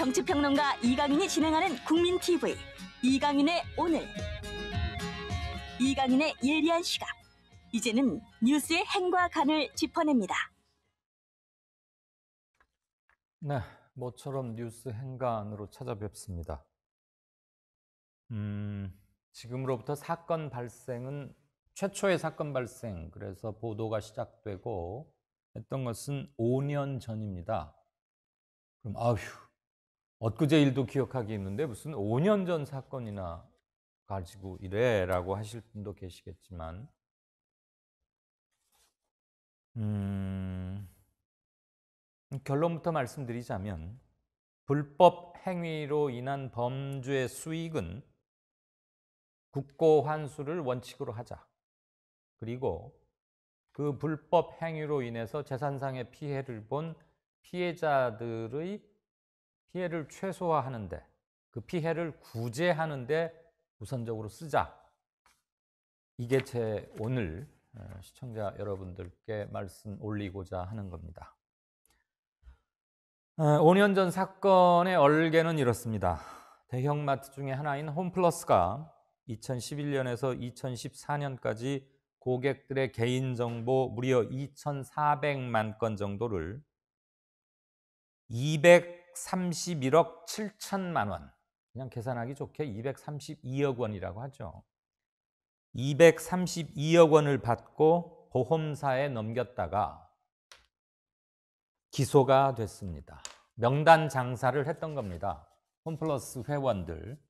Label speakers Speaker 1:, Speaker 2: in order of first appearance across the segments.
Speaker 1: 정치평론가 이강인이 진행하는 국민TV 이강인의 오늘 이강인의 예리한 시각 이제는 뉴스의 행과 간을 짚어냅니다. 네, 모처럼 뉴스 행간으로 찾아뵙습니다. 음, 지금으로부터 사건 발생은 최초의 사건 발생, 그래서 보도가 시작되고 했던 것은 5년 전입니다. 그럼 아휴, 엊그제 일도 기억하기 있는데 무슨 5년 전 사건이나 가지고 이래라고 하실 분도 계시겠지만 음, 결론부터 말씀드리자면 불법 행위로 인한 범죄 수익은 국고 환수를 원칙으로 하자. 그리고 그 불법 행위로 인해서 재산상의 피해를 본 피해자들의 피해를 최소화하는데 그 피해를 구제하는데 우선적으로 쓰자. 이게 제 오늘 어, 시청자 여러분들께 말씀 올리고자 하는 겁니다. 5년 어, 전 사건의 얼개는 이렇습니다. 대형마트 중에 하나인 홈플러스가 2011년에서 2014년까지 고객들의 개인정보 무려 2,400만 건 정도를 231억 7천만 원. 그냥 계산하기 좋게 232억 원이라고 하죠. 232억 원을 받고 보험사에 넘겼다가 기소가 됐습니다. 명단 장사를 했던 겁니다. 홈플러스 회원들.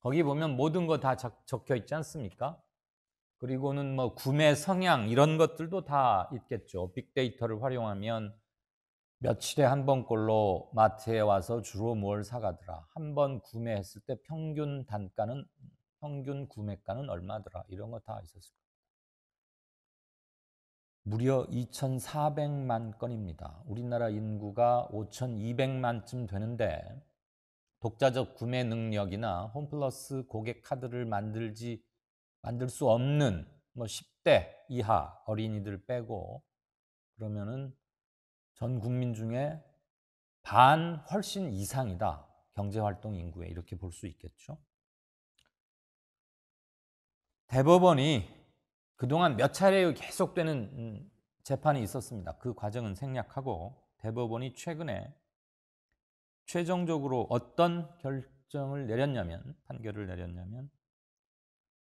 Speaker 1: 거기 보면 모든 거 다 적혀 있지 않습니까? 그리고는 뭐 구매 성향 이런 것들도 다 있겠죠. 빅데이터를 활용하면 며칠에 한 번꼴로 마트에 와서 주로 뭘 사가더라. 한 번 구매했을 때 평균 단가는 평균 구매가는 얼마더라. 이런 거 다 있었을 거예요. 무려 2,400만 건입니다. 우리나라 인구가 5,200만쯤 되는데 독자적 구매 능력이나 홈플러스 고객 카드를 만들지 만들 수 없는 뭐 10대 이하 어린이들 빼고 그러면은 전 국민 중에 반 훨씬 이상이다. 경제활동 인구에 이렇게 볼 수 있겠죠. 대법원이 그동안 몇 차례 계속되는 음, 재판이 있었습니다. 그 과정은 생략하고 대법원이 최근에 최종적으로 어떤 결정을 내렸냐면 판결을 내렸냐면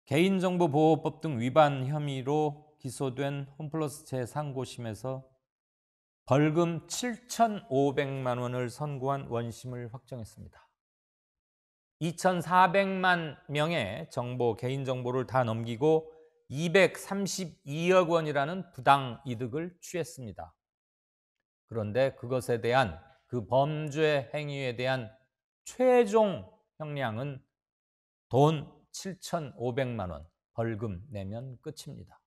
Speaker 1: 개인정보보호법 등 위반 혐의로 기소된 홈플러스 제3고심에서 벌금 7,500만 원을 선고한 원심을 확정했습니다. 2,400만 명의 정보, 개인 정보를 다 넘기고 232억 원이라는 부당 이득을 취했습니다. 그런데 그것에 대한 그 범죄 행위에 대한 최종 형량은 돈 7,500만 원 벌금 내면 끝입니다.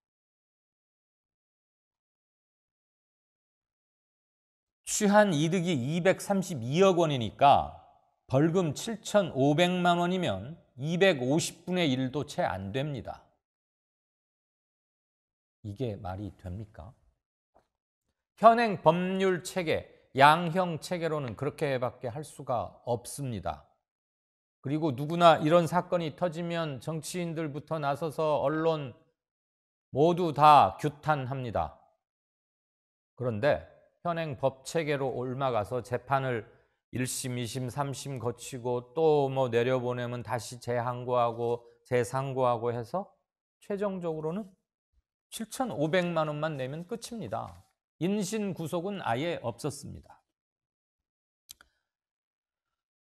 Speaker 1: 취한 이득이 232억 원이니까 벌금 7,500만 원이면 250분의 1도 채 안 됩니다. 이게 말이 됩니까? 현행 법률 체계, 양형 체계로는 그렇게밖에 할 수가 없습니다. 그리고 누구나 이런 사건이 터지면 정치인들부터 나서서 언론 모두 다 규탄합니다. 그런데 현행 법 체계로 올라가서 재판을 1심, 2심, 3심 거치고 또 뭐 내려보내면 다시 재항고하고 재상고하고 해서 최종적으로는 7,500만 원만 내면 끝입니다. 인신 구속은 아예 없었습니다.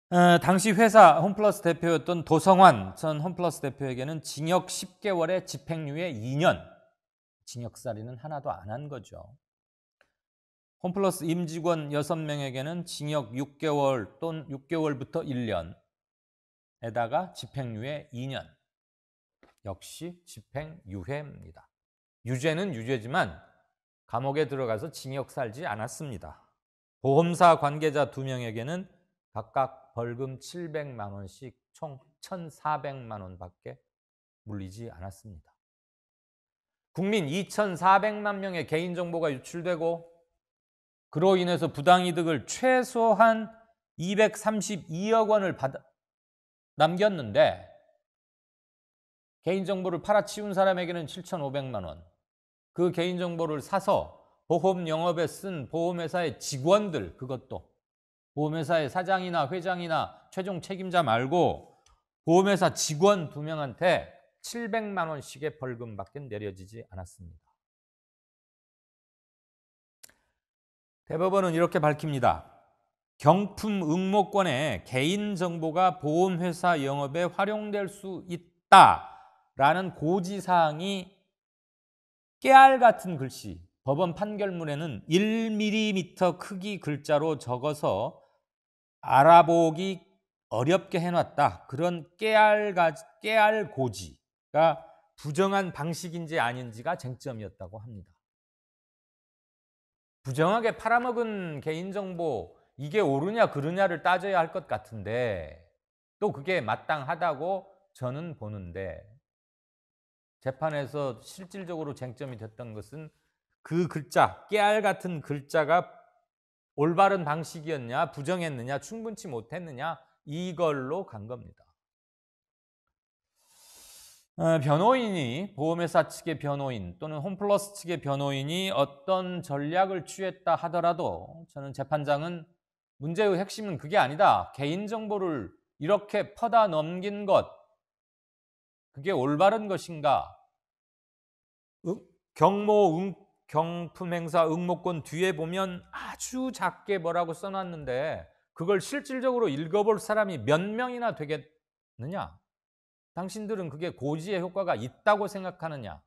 Speaker 1: 어, 당시 회사 홈플러스 대표였던 도성환 전 홈플러스 대표에게는 징역 10개월에 집행유예 2년, 징역살이는 하나도 안 한 거죠. 홈플러스 임직원 6명에게는 징역 6개월 또는 6개월부터 1년에다가 집행유예 2년. 역시 집행유예입니다. 유죄는 유죄지만 감옥에 들어가서 징역 살지 않았습니다. 보험사 관계자 2명에게는 각각 벌금 700만 원씩 총 1,400만 원밖에 물리지 않았습니다. 국민 2,400만 명의 개인정보가 유출되고 그로 인해서 부당이득을 최소한 232억 원을 받아, 남겼는데 개인정보를 팔아치운 사람에게는 7,500만 원. 그 개인정보를 사서 보험 영업에 쓴 보험회사의 직원들 그것도 보험회사의 사장이나 회장이나 최종 책임자 말고 보험회사 직원 두 명한테 700만 원씩의 벌금밖에 내려지지 않았습니다. 대법원은 이렇게 밝힙니다. 경품 응모권에 개인정보가 보험회사 영업에 활용될 수 있다라는 고지사항이 깨알 같은 글씨, 법원 판결문에는 1mm 크기 글자로 적어서 알아보기 어렵게 해놨다. 그런 깨알, 깨알 고지가 부정한 방식인지 아닌지가 쟁점이었다고 합니다. 부정하게 팔아먹은 개인정보 이게 옳으냐 그르냐를 따져야 할 것 같은데 또 그게 마땅하다고 저는 보는데 재판에서 실질적으로 쟁점이 됐던 것은 그 글자, 깨알 같은 글자가 올바른 방식이었냐, 부정했느냐, 충분치 못했느냐 이걸로 간 겁니다. 어, 변호인이 보험회사 측의 변호인 또는 홈플러스 측의 변호인이 어떤 전략을 취했다 하더라도 저는 재판장은 문제의 핵심은 그게 아니다. 개인정보를 이렇게 퍼다 넘긴 것, 그게 올바른 것인가? 경모, 응, 경품 행사 응모권 뒤에 보면 아주 작게 뭐라고 써놨는데 그걸 실질적으로 읽어볼 사람이 몇 명이나 되겠느냐? 당신들은 그게 고지의 효과가 있다고 생각하느냐?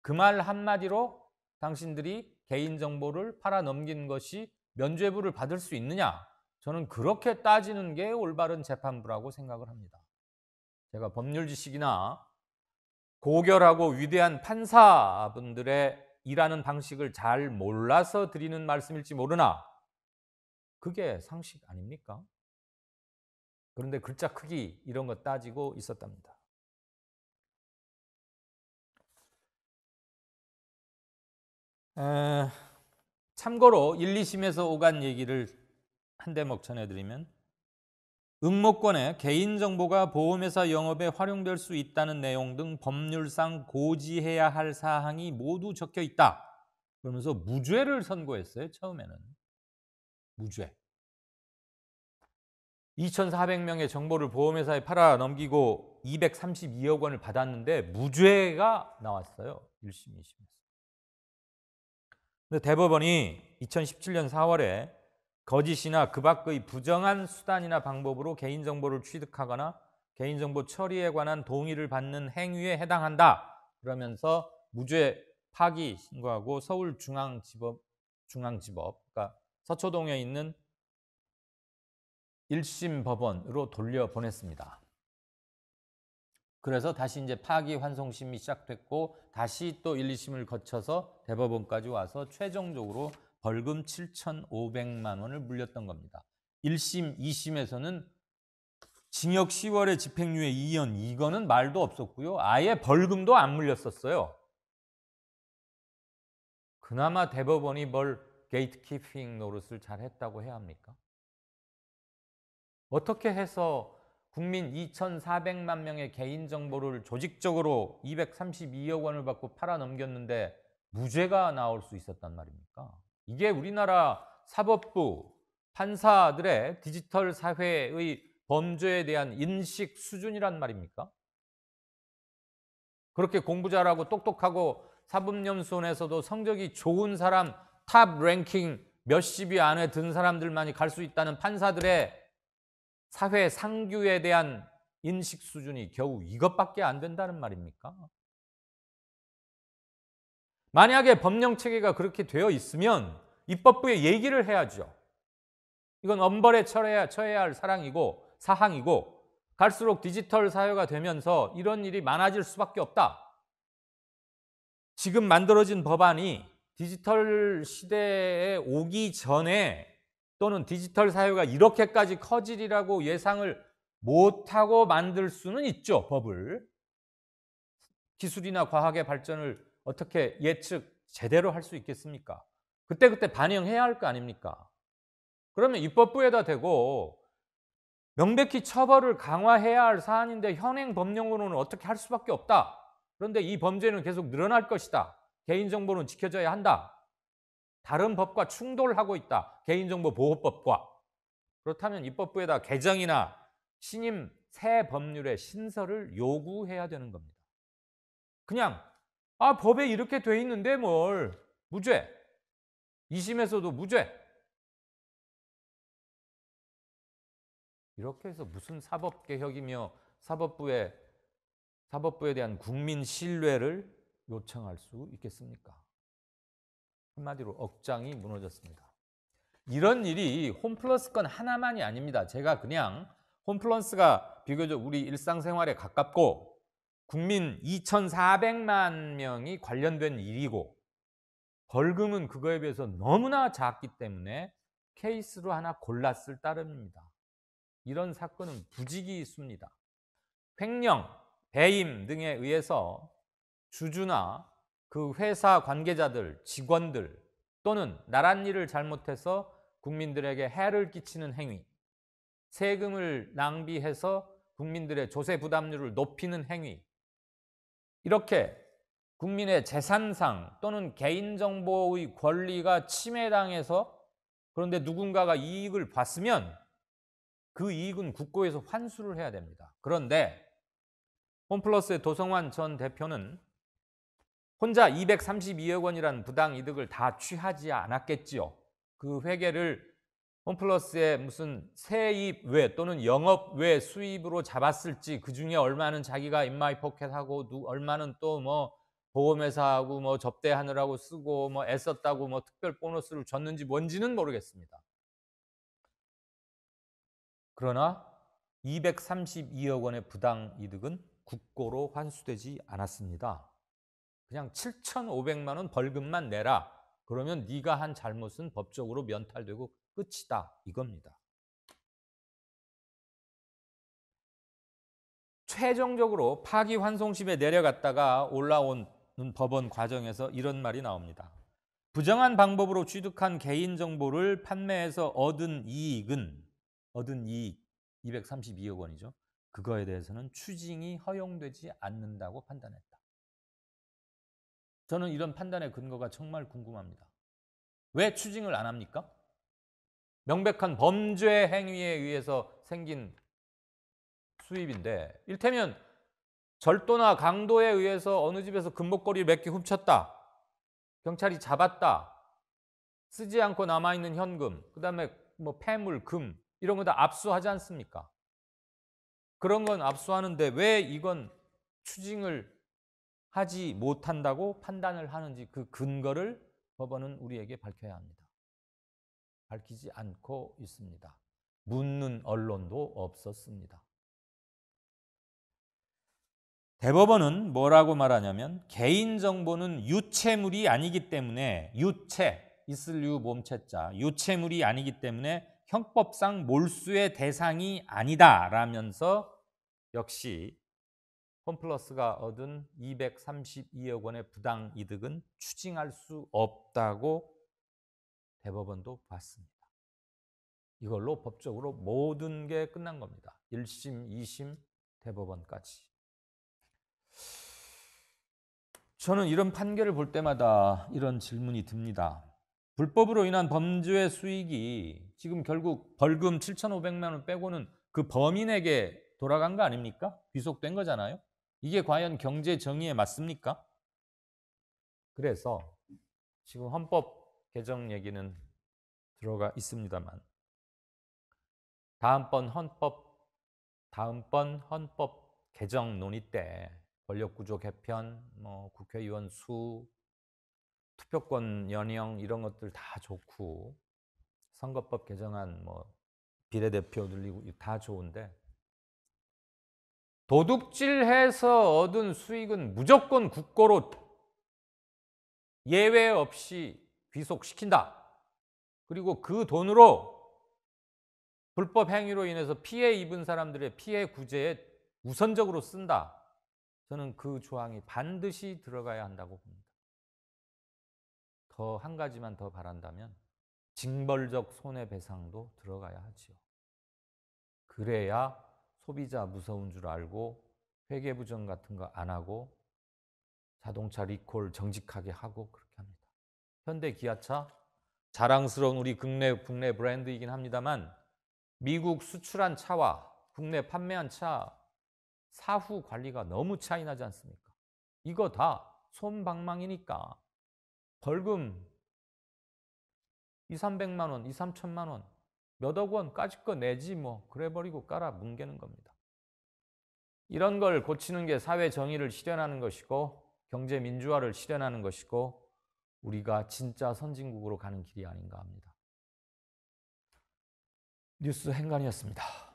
Speaker 1: 그 말 한마디로 당신들이 개인정보를 팔아넘긴 것이 면죄부를 받을 수 있느냐? 저는 그렇게 따지는 게 올바른 재판부라고 생각을 합니다. 제가 법률 지식이나 고결하고 위대한 판사분들의 일하는 방식을 잘 몰라서 드리는 말씀일지 모르나 그게 상식 아닙니까? 그런데 글자 크기 이런 거 따지고 있었답니다. 참고로 1, 2심에서 오간 얘기를 한 대목 전해드리면 응모권에 개인정보가 보험회사 영업에 활용될 수 있다는 내용 등 법률상 고지해야 할 사항이 모두 적혀 있다. 그러면서 무죄를 선고했어요. 처음에는. 무죄. 2,400명의 정보를 보험회사에 팔아 넘기고 232억 원을 받았는데 무죄가 나왔어요. 1심, 2심에서. 대법원이 2017년 4월에 거짓이나 그 밖의 부정한 수단이나 방법으로 개인정보를 취득하거나 개인정보 처리에 관한 동의를 받는 행위에 해당한다. 그러면서 무죄 파기 신고하고 서울중앙지법 중앙지법 그러니까 서초동에 있는 1심 법원으로 돌려보냈습니다. 그래서 다시 이제 파기환송심이 시작됐고 다시 또 1, 2심을 거쳐서 대법원까지 와서 최종적으로 벌금 7,500만 원을 물렸던 겁니다. 1심, 2심에서는 징역 10월에 집행유예 2년 이거는 말도 없었고요. 아예 벌금도 안 물렸었어요. 그나마 대법원이 뭘 게이트키핑 노릇을 잘했다고 해야 합니까? 어떻게 해서 국민 2,400만 명의 개인 정보를 조직적으로 232억 원을 받고 팔아 넘겼는데 무죄가 나올 수 있었단 말입니까? 이게 우리나라 사법부 판사들의 디지털 사회의 범죄에 대한 인식 수준이란 말입니까? 그렇게 공부 잘하고 똑똑하고 사법연수원에서도 성적이 좋은 사람 탑 랭킹 몇십위 안에 든 사람들만이 갈 수 있다는 판사들의 사회 상규에 대한 인식 수준이 겨우 이것밖에 안 된다는 말입니까? 만약에 법령 체계가 그렇게 되어 있으면 입법부에 얘기를 해야죠. 이건 엄벌에 처해야, 처해야 할 사랑이고 사항이고 갈수록 디지털 사회가 되면서 이런 일이 많아질 수밖에 없다. 지금 만들어진 법안이 디지털 시대에 오기 전에 또는 디지털 사회가 이렇게까지 커지리라고 예상을 못하고 만들 수는 있죠, 법을. 기술이나 과학의 발전을 어떻게 예측 제대로 할 수 있겠습니까? 그때그때 반영해야 할 거 아닙니까? 그러면 입법부에다 대고 명백히 처벌을 강화해야 할 사안인데 현행 법령으로는 어떻게 할 수밖에 없다. 그런데 이 범죄는 계속 늘어날 것이다. 개인정보는 지켜져야 한다. 다른 법과 충돌하고 있다. 개인정보보호법과. 그렇다면 입법부에다 개정이나 신임 새 법률의 신설을 요구해야 되는 겁니다. 그냥 아 법에 이렇게 돼 있는데 뭘 무죄. 2심에서도 무죄. 이렇게 해서 무슨 사법 개혁이며 사법부에 사법부에 대한 국민 신뢰를 요청할 수 있겠습니까? 한마디로 억장이 무너졌습니다. 이런 일이 홈플러스 건 하나만이 아닙니다. 제가 그냥 홈플러스가 비교적 우리 일상생활에 가깝고 국민 2,400만 명이 관련된 일이고 벌금은 그거에 비해서 너무나 작기 때문에 케이스로 하나 골랐을 따름입니다. 이런 사건은 부직이있습니다 횡령, 배임 등에 의해서 주주나 그 회사 관계자들, 직원들 또는 나랏 일을 잘못해서 국민들에게 해를 끼치는 행위, 세금을 낭비해서 국민들의 조세 부담률을 높이는 행위, 이렇게 국민의 재산상 또는 개인정보의 권리가 침해당해서 그런데 누군가가 이익을 봤으면 그 이익은 국고에서 환수를 해야 됩니다. 그런데 홈플러스의 도성환 전 대표는 혼자 232억 원이라는 부당 이득을 다 취하지 않았겠지요. 그 회계를 홈플러스의 무슨 세입 외 또는 영업 외 수입으로 잡았을지 그 중에 얼마는 자기가 인마이 포켓하고 얼마는 또뭐 보험회사하고 뭐 접대하느라고 쓰고 뭐 애썼다고 뭐 특별 보너스를 줬는지 뭔지는 모르겠습니다. 그러나 232억 원의 부당 이득은 국고로 환수되지 않았습니다. 그냥 7,500만 원 벌금만 내라. 그러면 네가 한 잘못은 법적으로 면탈되고 끝이다. 이겁니다. 최종적으로 파기환송심에 내려갔다가 올라온 법원 과정에서 이런 말이 나옵니다. 부정한 방법으로 취득한 개인 정보를 판매해서 얻은 이익은 얻은 이익 232억 원이죠. 그거에 대해서는 추징이 허용되지 않는다고 판단했다. 저는 이런 판단의 근거가 정말 궁금합니다. 왜 추징을 안 합니까? 명백한 범죄 행위에 의해서 생긴 수입인데 일테면 절도나 강도에 의해서 어느 집에서 금목걸이 몇 개 훔쳤다. 경찰이 잡았다. 쓰지 않고 남아있는 현금, 그 다음에 뭐 폐물, 금 이런 거 다 압수하지 않습니까? 그런 건 압수하는데 왜 이건 추징을 하지 못한다고 판단을 하는지 그 근거를 법원은 우리에게 밝혀야 합니다. 밝히지 않고 있습니다. 묻는 언론도 없었습니다. 대법원은 뭐라고 말하냐면 개인정보는 유체물이 아니기 때문에 유체, 있을 유 몸체자, 유체물이 아니기 때문에 형법상 몰수의 대상이 아니다라면서 역시 홈플러스가 얻은 232억 원의 부당 이득은 추징할 수 없다고 대법원도 봤습니다. 이걸로 법적으로 모든 게 끝난 겁니다. 1심, 2심, 대법원까지. 저는 이런 판결을 볼 때마다 이런 질문이 듭니다. 불법으로 인한 범죄의 수익이 지금 결국 벌금 7,500만 원 빼고는 그 범인에게 돌아간 거 아닙니까? 귀속된 거잖아요. 이게 과연 경제 정의에 맞습니까? 그래서 지금 헌법 개정 얘기는 들어가 있습니다만 다음번 헌법 다음번 헌법 개정 논의 때 권력 구조 개편, 뭐 국회의원 수, 투표권 연영 이런 것들 다 좋고 선거법 개정안 뭐 비례대표 늘리고 다 좋은데 도둑질해서 얻은 수익은 무조건 국고로 예외 없이 귀속시킨다. 그리고 그 돈으로 불법 행위로 인해서 피해 입은 사람들의 피해 구제에 우선적으로 쓴다. 저는 그 조항이 반드시 들어가야 한다고 봅니다. 더 한 가지만 더 바란다면 징벌적 손해배상도 들어가야 하지요. 그래야 소비자 무서운 줄 알고 회계부정 같은 거 안 하고 자동차 리콜 정직하게 하고 그렇게 합니다. 현대 기아차 자랑스러운 우리 국내 국내 브랜드이긴 합니다만 미국 수출한 차와 국내 판매한 차 사후 관리가 너무 차이 나지 않습니까? 이거 다 손방망이니까 벌금 2, 300만 원, 2, 3천만 원 몇억 원 까짓 거 내지 뭐 그래버리고 깔아 뭉개는 겁니다. 이런 걸 고치는 게 사회 정의를 실현하는 것이고 경제 민주화를 실현하는 것이고 우리가 진짜 선진국으로 가는 길이 아닌가 합니다. 뉴스 행간이었습니다.